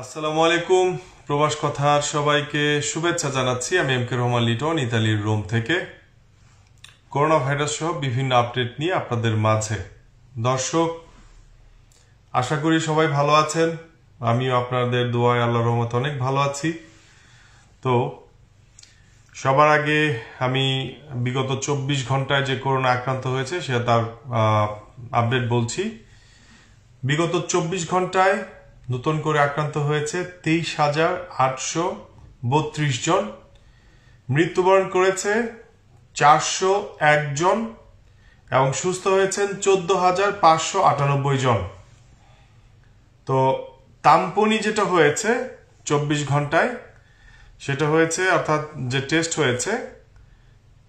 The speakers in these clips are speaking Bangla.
আসসালামু আলাইকুম প্রবাস কথার সবাইকে শুভেচ্ছা জানাচ্ছি আমি এম কে রহমান লিটন ইতালির রোম থেকে করোনা ভাইরাস সহ বিভিন্ন আপডেট নিয়ে আপনাদের মাঝে দর্শক আশা করি সবাই ভালো আছেন আমিও আপনাদের দোয়ায় আল্লাহ রহমত অনেক ভালো আছি তো সবার আগে আমি বিগত চব্বিশ ঘন্টায় যে করোনা আক্রান্ত হয়েছে সে তার আপডেট বলছি বিগত চব্বিশ ঘন্টায় নতুন করে আক্রান্ত হয়েছে তেইশ হাজার আটশো বত্রিশ জন মৃত্যুবরণ করেছে চারশো একজন এবং সুস্থ হয়েছেন চোদ্দ হাজার পাঁচশো আটানব্বই জন তো তাম্পনি যেটা হয়েছে চব্বিশ ঘন্টায় সেটা হয়েছে অর্থাৎ যে টেস্ট হয়েছে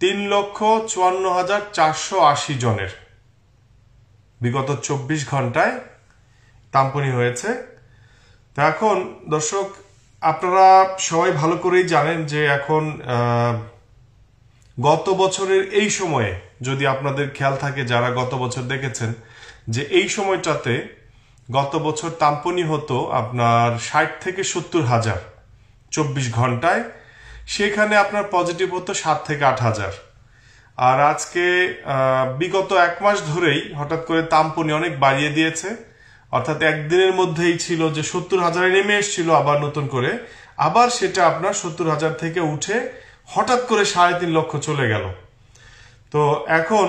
তিন লক্ষ চুয়ান্ন হাজার চারশো আশি জনের বিগত চব্বিশ ঘন্টায় তাম্পনি হয়েছে তা এখন দর্শক আপনারা সবাই ভালো করেই জানেন যে এখন গত বছরের এই সময়ে যদি আপনাদের খেয়াল থাকে যারা গত বছর দেখেছেন যে এই সময়টাতে গত বছর তাম্পনি হতো আপনার ষাট থেকে সত্তর হাজার চব্বিশ ঘন্টায় সেখানে আপনার পজিটিভ হতো সাত থেকে আট হাজার আর আজকে বিগত এক মাস ধরেই হঠাৎ করে তাম্পনি অনেক বাড়িয়ে দিয়েছে অর্থাৎ একদিনের মধ্যেই ছিল যে সত্তর হাজারে নেমে এসেছিল আবার নতুন করে আবার সেটা আপনার সত্তর হাজার থেকে উঠে হঠাৎ করে সাড়ে তিন লক্ষ চলে গেল তো এখন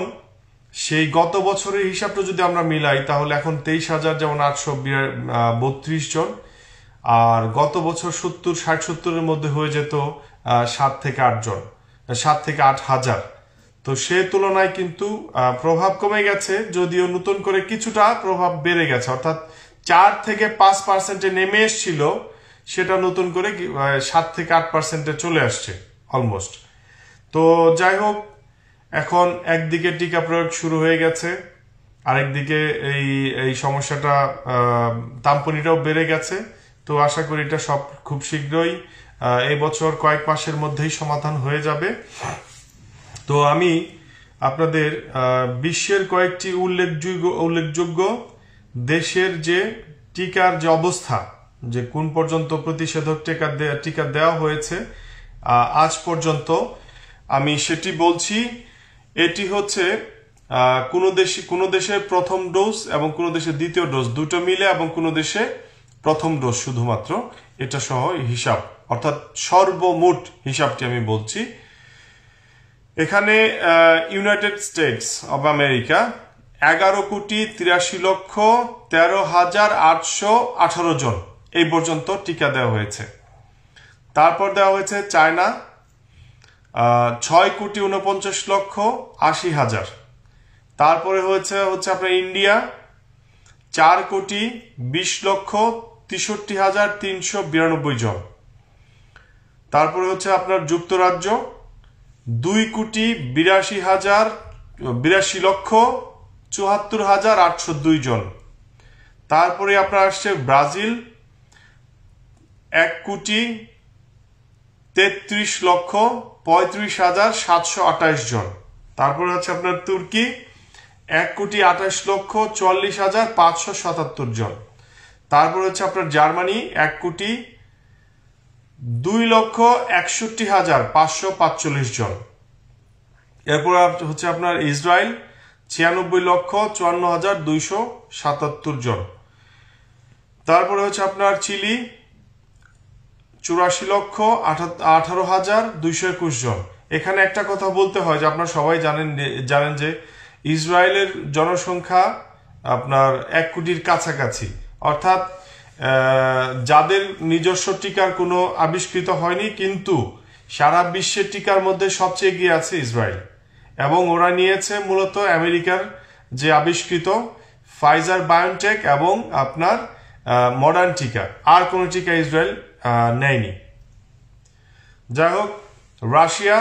সেই গত বছরের হিসাবটা যদি আমরা মিলাই তাহলে এখন তেইশ হাজার যেমন আটশো বত্রিশ জন আর গত বছর সত্তর ষাট সত্তরের মধ্যে হয়ে যেত সাত থেকে আট জন সাত থেকে আট হাজার তো সে তুলনায় কিন্তু প্রভাব কমে গেছে যদিও নতুন করে কিছুটা প্রভাব বেড়ে গেছে অর্থাৎ চার থেকে পাঁচ পার্সেন্টে নেমে এসছিল সেটা নতুন করে সাত থেকে আট পার্সেন্টে চলে আসছে অলমোস্ট তো যাই হোক এখন একদিকে টিকা প্রয়োগ শুরু হয়ে গেছে আরেকদিকে এই এই সমস্যাটা তাম্পনিটাও বেড়ে গেছে তো আশা করি এটা সব খুব শীঘ্রই এই বছর কয়েক মাসের মধ্যেই সমাধান হয়ে যাবে তো আমি আপনাদের বিশ্বের কয়েকটি উল্লেখযোগ্য উল্লেখযোগ্য দেশের যে টিকার যে অবস্থা যে কোন পর্যন্ত প্রতিষেধক টিকা টিকা দেওয়া হয়েছে আজ পর্যন্ত আমি সেটি বলছি এটি হচ্ছে কোনো দেশে কোনো দেশের প্রথম ডোজ এবং কোনো দেশে দ্বিতীয় ডোজ দুটো মিলে এবং কোনো দেশে প্রথম ডোজ শুধুমাত্র এটা সহ হিসাব অর্থাৎ সর্বমোট হিসাবটি আমি বলছি এখানে ইউনাইটেড স্টেটস অব আমেরিকা এগারো কোটি তিরাশি লক্ষ তেরো হাজার আটশো আঠারো জন এই পর্যন্ত টিকা দেওয়া হয়েছে তারপর দেওয়া হয়েছে চায়না ছয় কোটি উনপঞ্চাশ লক্ষ আশি হাজার তারপরে হয়েছে হচ্ছে আপনার ইন্ডিয়া চার কোটি বিশ লক্ষ তেষট্টি হাজার তিনশো বিরানব্বই জন তারপরে হচ্ছে আপনার যুক্তরাজ্য দুই কোটি বিরাশি হাজার বিরাশি লক্ষ চুহাত্তর হাজার আটশো দুই জন তারপরে আপনার আসছে ব্রাজিল এক কোটি তেত্রিশ লক্ষ পঁয়ত্রিশ হাজার সাতশো আঠাশ জন তারপরে হচ্ছে আপনার তুর্কি এক কোটি আঠাশ লক্ষ চুয়াল্লিশ হাজার পাঁচশো সাতাত্তর জন তারপরে হচ্ছে আপনার জার্মানি এক কোটি দুই লক্ষ একষট্টি হাজার পাঁচশো পাঁচচল্লিশ জন এরপর হচ্ছে আপনার ইসরায়েল ছিয়ানব্বই লক্ষ চুয়ান্ন হাজার দুইশো সাতাত্তর জন তারপরে হচ্ছে আপনার চিলি চুরাশি লক্ষ আঠারো হাজার দুইশো একুশ জন এখানে একটা কথা বলতে হয় যে আপনার সবাই জানেন জানেন যে ইসরায়েলের জনসংখ্যা আপনার এক কোটির কাছাকাছি অর্থাৎ যাদের নিজস্ব টিকার কোনো আবিষ্কৃত হয়নি কিন্তু সারা বিশ্বের টিকার মধ্যে সবচেয়ে এগিয়ে আছে ইসরায়েল এবং ওরা নিয়েছে মূলত আমেরিকার যে আবিষ্কৃত ফাইজার বায়োটেক এবং আপনার মডার্ন টিকা আর কোনো টিকা ইসরায়েল নেয়নি যাই হোক রাশিয়া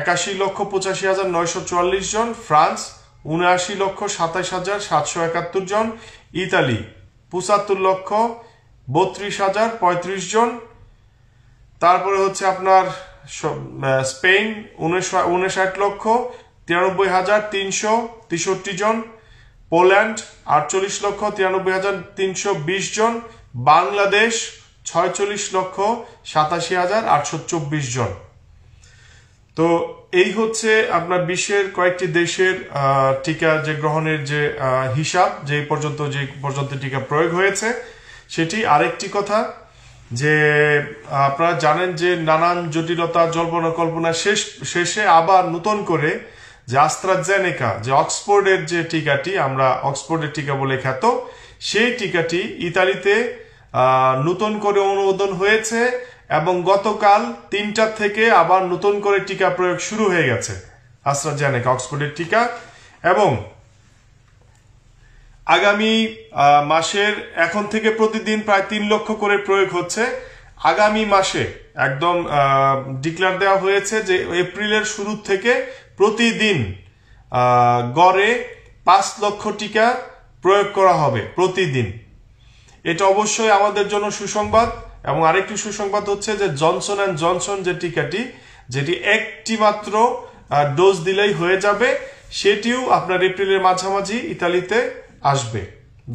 একাশি লক্ষ পঁচাশি হাজার নয়শো চুয়াল্লিশ জন ফ্রান্স উনআশি লক্ষ সাতাশ হাজার সাতশো একাত্তর জন ইতালি পঁচাত্তর লক্ষ বত্রিশ হাজার পঁয়ত্রিশ জন তারপরে হচ্ছে আপনার স্পেন উনষাট লক্ষ তিরানব্বই হাজার তিনশো তেষট্টি জন পোল্যান্ড আটচল্লিশ লক্ষ তিরানব্বই হাজার তিনশো বিশ জন বাংলাদেশ ছয়চল্লিশ লক্ষ সাতাশি হাজার আটশো চব্বিশ জন তো এই হচ্ছে আপনার বিশ্বের কয়েকটি দেশের টিকা যে গ্রহণের যে হিসাব যে পর্যন্ত যে পর্যন্ত টিকা প্রয়োগ হয়েছে সেটি আরেকটি কথা যে আপনারা জানেন যে নানান জটিলতা জল্পনা কল্পনা শেষ শেষে আবার নতুন করে যে আস্ত্রাজেনেকা যে অক্সফোর্ডের যে টিকাটি আমরা অক্সফোর্ডের টিকা বলে খ্যাত সেই টিকাটি ইতালিতে নতুন করে অনুমোদন হয়েছে এবং গতকাল তিনটার থেকে আবার নতুন করে টিকা প্রয়োগ শুরু হয়ে গেছে আস্ত্রাজেনেকা অক্সফোর্ডের টিকা এবং আগামী মাসের এখন থেকে প্রতিদিন প্রায় তিন লক্ষ করে প্রয়োগ হচ্ছে আগামী মাসে একদম ডিক্লার দেওয়া হয়েছে যে এপ্রিলের শুরু থেকে প্রতিদিন গড়ে পাঁচ লক্ষ টিকা প্রয়োগ করা হবে প্রতিদিন এটা অবশ্যই আমাদের জন্য সুসংবাদ এবং আরেকটি সুসংবাদ হচ্ছে যে জনসন অ্যান্ড জনসন যে টিকাটি যেটি একটি মাত্র ডোজ দিলেই হয়ে যাবে সেটিও আপনার এপ্রিলের মাঝামাঝি ইতালিতে আসবে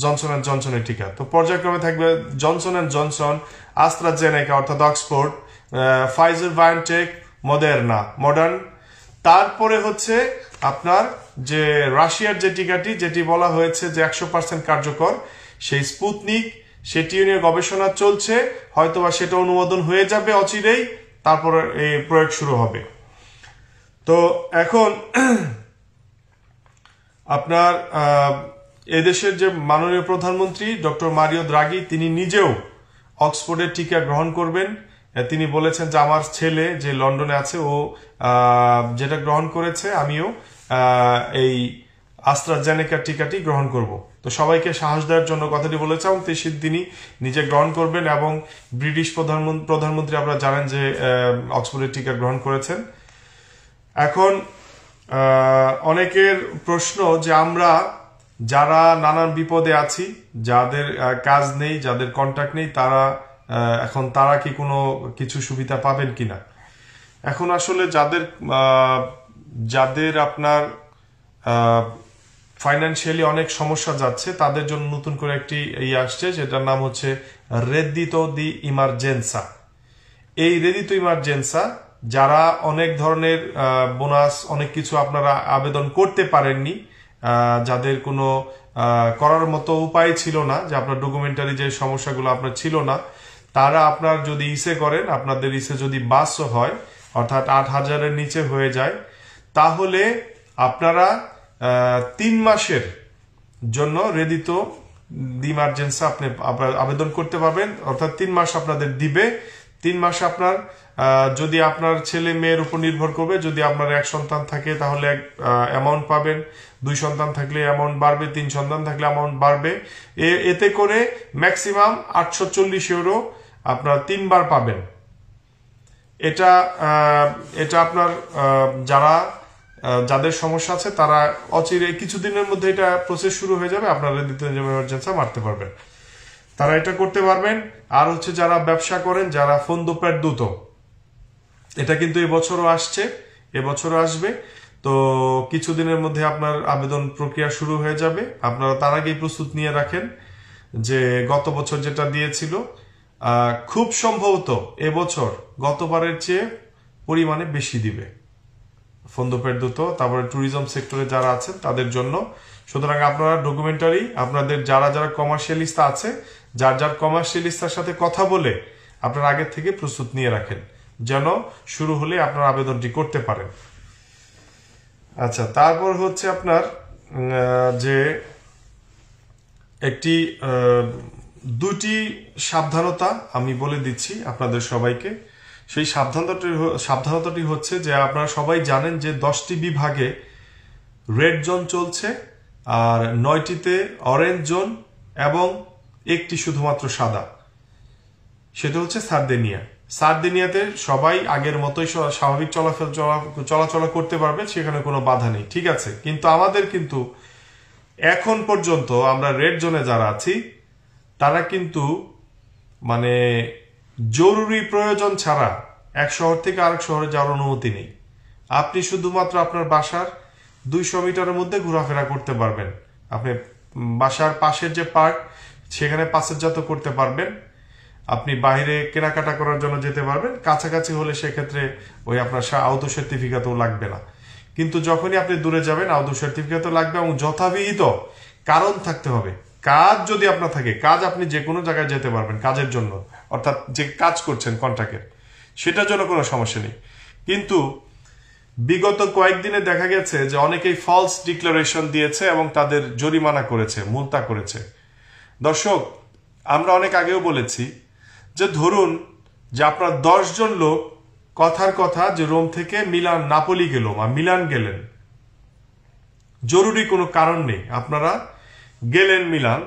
জনসন অ্যান্ড জনসনের টিকা তো পর্যায়ক্রমে থাকবে জনসন অ্যান্ড জনসন আস্ত্রাজেনেকা অর্থাৎ Oxford Pfizer biotech Moderna modern তারপরে হচ্ছে আপনার যে রাশিয়ার যে টিকাটি যেটি বলা হয়েছে যে একশো পার্সেন্ট কার্যকর সেই স্পুতনিক সেটিও নিয়ে গবেষণা চলছে হয়তোবা সেটা অনুমোদন হয়ে যাবে অচিরেই তারপরে এই প্রয়োগ শুরু হবে তো এখন আপনার এদেশের যে মাননীয় প্রধানমন্ত্রী ডক্টর মারিও দ্রাগি তিনি নিজেও অক্সফোর্ডের টিকা গ্রহণ করবেন তিনি বলেছেন যে আমার ছেলে যে লন্ডনে আছে ও যেটা গ্রহণ করেছে আমিও এই আস্ত্রাজেনেকার টিকাটি গ্রহণ করব তো সবাইকে সাহস দেওয়ার জন্য কথাটি বলেছে এবং তিনি নিজে গ্রহণ করবেন এবং ব্রিটিশ প্রধানমন্ত্রী প্রধানমন্ত্রী আপনারা জানেন যে অক্সফোর্ডের টিকা গ্রহণ করেছেন এখন অনেকের প্রশ্ন যে আমরা যারা নানান বিপদে আছি যাদের কাজ নেই যাদের কন্ট্যাক্ট নেই তারা এখন তারা কি কোনো কিছু সুবিধা পাবেন কি না এখন আসলে যাদের যাদের আপনার ফাইন্যান্সিয়ালি অনেক সমস্যা যাচ্ছে তাদের জন্য নতুন করে একটি ই ইয়ে আসছে যেটার নাম হচ্ছে রেদ্দিত দি ইমার্জেন্সা এই রেদিত ইমার্জেন্সা যারা অনেক ধরনের বোনাস অনেক কিছু আপনারা আবেদন করতে পারেননি যাদের কোনো করার মতো উপায় ছিল না যে আপনার ডকুমেন্টারি যে সমস্যাগুলো আপনার ছিল না তারা আপনার যদি ইসে করেন আপনাদের ইসে যদি বাস হয় অর্থাৎ আট হাজারের নিচে হয়ে যায় তাহলে আপনারা তিন মাসের জন্য রেদিত ডিমার্জেন্সি আপনি আবেদন করতে পারবেন অর্থাৎ তিন মাস আপনাদের দিবে তিন মাস আপনার যদি আপনার ছেলে মেয়ের উপর নির্ভর করবে যদি আপনার এক সন্তান থাকে তাহলে এক অ্যামাউন্ট পাবেন দুই সন্তান থাকলে অ্যামাউন্ট বাড়বে তিন সন্তান থাকলে অ্যামাউন্ট বাড়বে এতে করে ম্যাক্সিমাম আটশো চল্লিশ ইউরো আপনারা তিনবার পাবেন এটা এটা আপনার যারা যাদের সমস্যা আছে তারা অচিরে কিছুদিনের মধ্যে এটা প্রসেস শুরু হয়ে যাবে আপনারা দ্বিতীয় এমার্জেন্সি মারতে পারবেন তারা এটা করতে পারবেন আর হচ্ছে যারা ব্যবসা করেন যারা ফোন দোপের দূত এটা কিন্তু এবছরও আসছে এবছরও আসবে তো কিছুদিনের মধ্যে আপনার আবেদন প্রক্রিয়া শুরু হয়ে যাবে আপনারা তার আগেই প্রস্তুত নিয়ে রাখেন যে গত বছর যেটা দিয়েছিল খুব সম্ভবত এবছর গতবারের চেয়ে পরিমাণে বেশি দিবে ফন্দোপের দ্রুত তারপরে ট্যুরিজম সেক্টরে যারা আছেন তাদের জন্য সুতরাং আপনারা ডকুমেন্টারি আপনাদের যারা যারা কমার্শিয়ালিস্ট আছে যার যার কমার্শিয়ালিস্টার সাথে কথা বলে আপনারা আগে থেকে প্রস্তুত নিয়ে রাখেন যেন শুরু হলে আপনারা আবেদনটি করতে পারেন আচ্ছা তারপর হচ্ছে আপনার যে একটি দুটি সাবধানতা আমি বলে দিচ্ছি আপনাদের সবাইকে সেই সাবধানতাটি সাবধানতাটি হচ্ছে যে আপনারা সবাই জানেন যে দশটি বিভাগে রেড জোন চলছে আর নয়টিতে অরেঞ্জ জোন এবং একটি শুধুমাত্র সাদা সেটা হচ্ছে সার্দেনিয়া সার্দিনিয়াতে সবাই আগের মতোই স্বাভাবিক চলাফেল চলাচল করতে পারবে সেখানে কোনো বাধা নেই ঠিক আছে কিন্তু আমাদের কিন্তু এখন পর্যন্ত আমরা রেড জোনে যারা আছি তারা কিন্তু মানে জরুরি প্রয়োজন ছাড়া এক শহর থেকে আরেক শহরে যাওয়ার অনুমতি নেই আপনি শুধুমাত্র আপনার বাসার দুইশো মিটারের মধ্যে ঘোরাফেরা করতে পারবেন আপনি বাসার পাশের যে পার্ক সেখানে পাশের জাত করতে পারবেন আপনি বাইরে কেনাকাটা করার জন্য যেতে পারবেন কাছাকাছি হলে সেক্ষেত্রে ওই আপনার আউটো সার্টিফিকেটও লাগবে না কিন্তু যখনই আপনি দূরে যাবেন আউটো সার্টিফিকেটও লাগবে এবং যথাবিহিত কারণ থাকতে হবে কাজ যদি আপনার থাকে কাজ আপনি যে কোনো জায়গায় যেতে পারবেন কাজের জন্য অর্থাৎ যে কাজ করছেন কন্ট্রাক্টের সেটার জন্য কোনো সমস্যা নেই কিন্তু বিগত কয়েকদিনে দেখা গেছে যে অনেকেই ফলস ডিক্লারেশন দিয়েছে এবং তাদের জরিমানা করেছে মুলতা করেছে দর্শক আমরা অনেক আগেও বলেছি যে ধরুন যে আপনার দশজন লোক কথার কথা যে রোম থেকে মিলান নাপলি গেল বা মিলান গেলেন জরুরি কোনো কারণ নেই আপনারা গেলেন মিলান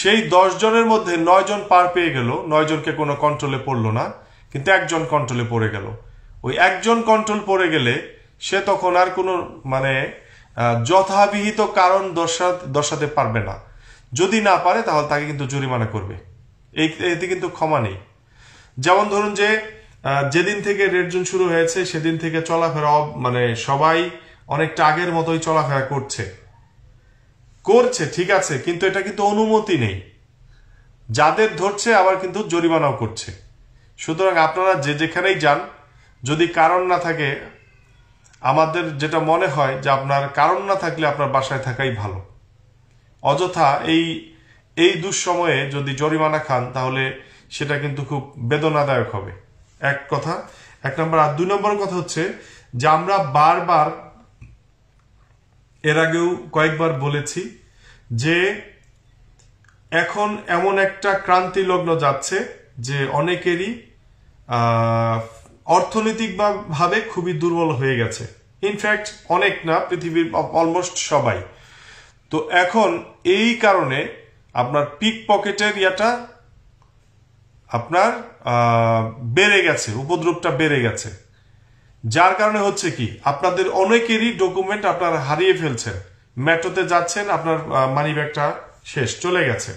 সেই দশ জনের মধ্যে নয়জন পার পেয়ে গেল নয়জনকে কোনো কন্ট্রোলে পড়লো না কিন্তু একজন কন্ট্রোলে পড়ে গেল ওই একজন কন্ট্রোল পড়ে গেলে সে তখন আর কোনো মানে যথাবিহিত কারণ দর্শা দর্শাতে পারবে না যদি না পারে তাহলে তাকে কিন্তু জরিমানা করবে এতে কিন্তু ক্ষমা নেই যেমন ধরুন যে যেদিন থেকে রেড জোন শুরু হয়েছে সেদিন থেকে চলাফেরা মানে সবাই অনেকটা আগের মতোই চলাফেরা করছে করছে ঠিক আছে কিন্তু এটা কিন্তু অনুমতি নেই যাদের ধরছে আবার কিন্তু জরিমানাও করছে সুতরাং আপনারা যে যেখানেই যান যদি কারণ না থাকে আমাদের যেটা মনে হয় যে আপনার কারণ না থাকলে আপনার বাসায় থাকাই ভালো অযথা এই এই দুঃসময়ে যদি জরিমানা খান তাহলে সেটা কিন্তু খুব বেদনাদায়ক হবে এক কথা এক নম্বর আর দুই নম্বর কথা হচ্ছে যে আমরা বারবার এর আগেও কয়েকবার বলেছি যে এখন এমন একটা ক্রান্তি লগ্ন যাচ্ছে যে অনেকেরই অর্থনৈতিকভাবে খুবই দুর্বল হয়ে গেছে ইনফ্যাক্ট অনেক না পৃথিবীর অলমোস্ট সবাই তো এখন এই কারণে আপনার পিক পকেটের ইয়াটা আপনার বেড়ে গেছে উপদ্রবটা বেড়ে গেছে যার কারণে হচ্ছে কি আপনাদের অনেকেরই ডকুমেন্ট আপনারা হারিয়ে ফেলছেন মেট্রোতে যাচ্ছেন আপনার মানি ব্যাগটা শেষ চলে গেছে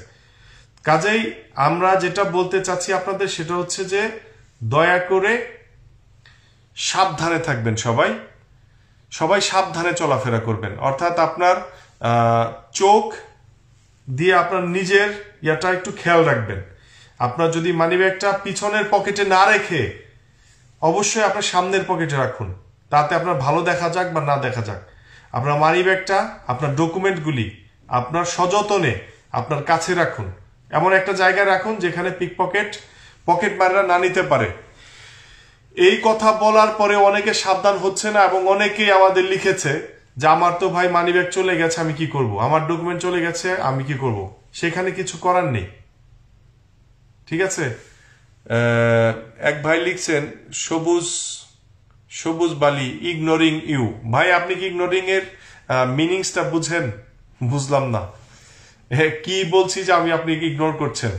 কাজেই আমরা যেটা বলতে চাচ্ছি আপনাদের সেটা হচ্ছে যে দয়া করে সাবধানে থাকবেন সবাই সবাই সাবধানে চলাফেরা করবেন অর্থাৎ আপনার চোখ দিয়ে আপনার নিজের ইয়াটা একটু খেয়াল রাখবেন আপনার যদি মানি ব্যাগটা পিছনের পকেটে না রেখে অবশ্যই আপনার সামনের পকেটে রাখুন তাতে আপনার ভালো দেখা যাক বা না দেখা যাক আপনার মানি ব্যাগটা আপনার ডকুমেন্টগুলি আপনার সযতনে আপনার কাছে রাখুন এমন একটা জায়গায় রাখুন যেখানে পিক পকেট পকেট মাররা না নিতে পারে এই কথা বলার পরে অনেকে সাবধান হচ্ছে না এবং অনেকেই আমাদের লিখেছে যে আমার তো ভাই মানি ব্যাগ চলে গেছে আমি কি করব আমার ডকুমেন্ট চলে গেছে আমি কি করব সেখানে কিছু করার নেই ঠিক আছে এক ভাই লিখছেন সবুজ সবুজ বালি ইগনোরিং ইউ ভাই আপনি কি ইগনোরিং এর মিনিংসটা বুঝেন বুঝলাম না কি বলছি যে আমি আপনি ইগনোর করছেন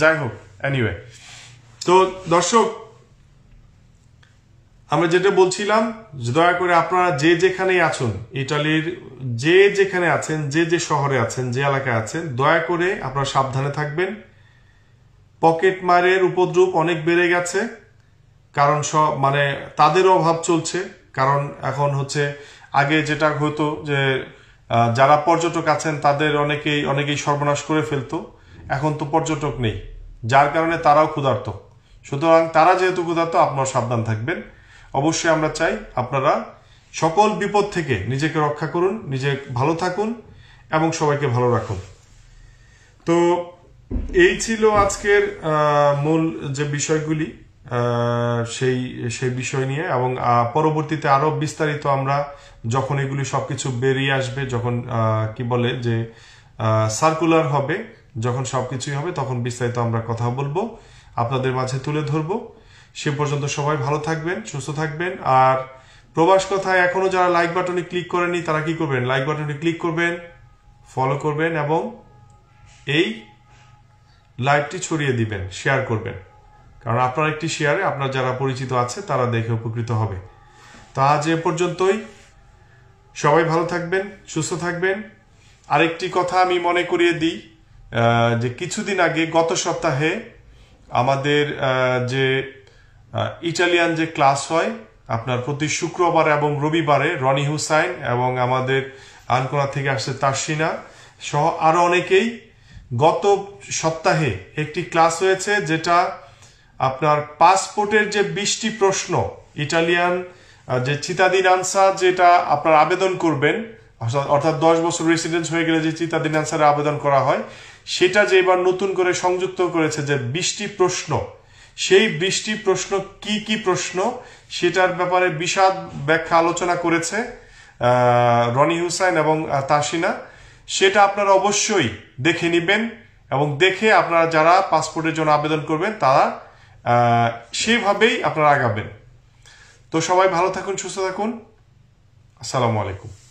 যাই হোক এনিওয়ে তো দর্শক আমরা যেটা বলছিলাম দয়া করে আপনারা যে যেখানেই আছেন ইটালির যে যেখানে আছেন যে যে শহরে আছেন যে এলাকায় আছেন দয়া করে আপনারা সাবধানে থাকবেন পকেট মারের উপদ্রব অনেক বেড়ে গেছে কারণ সব মানে তাদের অভাব চলছে কারণ এখন হচ্ছে আগে যেটা হতো যে যারা পর্যটক আছেন তাদের অনেকেই অনেকেই সর্বনাশ করে ফেলতো এখন তো পর্যটক নেই যার কারণে তারাও ক্ষুধার্ত সুতরাং তারা যেহেতু ক্ষুধার্ত আপনারা সাবধান থাকবেন অবশ্যই আমরা চাই আপনারা সকল বিপদ থেকে নিজেকে রক্ষা করুন নিজে ভালো থাকুন এবং সবাইকে ভালো রাখুন তো এই ছিল আজকের মূল যে বিষয়গুলি সেই সেই বিষয় নিয়ে এবং পরবর্তীতে আরও বিস্তারিত আমরা যখন এগুলি সব কিছু বেরিয়ে আসবে যখন কি বলে যে সার্কুলার হবে যখন সব কিছুই হবে তখন বিস্তারিত আমরা কথা বলবো আপনাদের মাঝে তুলে ধরবো সে পর্যন্ত সবাই ভালো থাকবেন সুস্থ থাকবেন আর প্রবাস কথায় এখনও যারা লাইক বাটনে ক্লিক করেনি তারা কি করবেন লাইক বাটনে ক্লিক করবেন ফলো করবেন এবং এই লাইভটি ছড়িয়ে দিবেন শেয়ার করবেন কারণ আপনার একটি শেয়ারে আপনার যারা পরিচিত আছে তারা দেখে উপকৃত হবে তো আজ এ পর্যন্তই সবাই ভালো থাকবেন সুস্থ থাকবেন আরেকটি কথা আমি মনে করিয়ে দিই যে কিছুদিন আগে গত সপ্তাহে আমাদের যে ইটালিয়ান যে ক্লাস হয় আপনার প্রতি শুক্রবার এবং রবিবারে রনি হুসাইন এবং আমাদের আনকোনা থেকে আসছে তাসিনা সহ আরও অনেকেই গত সপ্তাহে একটি ক্লাস হয়েছে যেটা আপনার পাসপোর্টের যে বিশটি প্রশ্ন ইটালিয়ান যে চিতাদিন আনসার যেটা আপনার আবেদন করবেন অর্থাৎ দশ বছর রেসিডেন্স হয়ে গেলে যে চিতাদিন আনসারে আবেদন করা হয় সেটা যে এবার নতুন করে সংযুক্ত করেছে যে বিশটি প্রশ্ন সেই বৃষ্টি প্রশ্ন কি কি প্রশ্ন সেটার ব্যাপারে বিষাদ ব্যাখ্যা আলোচনা করেছে রনি হুসাইন এবং তাসিনা সেটা আপনারা অবশ্যই দেখে নেবেন এবং দেখে আপনারা যারা পাসপোর্টের জন্য আবেদন করবেন তারা সেভাবেই আপনারা আগাবেন তো সবাই ভালো থাকুন সুস্থ থাকুন আসসালামু আলাইকুম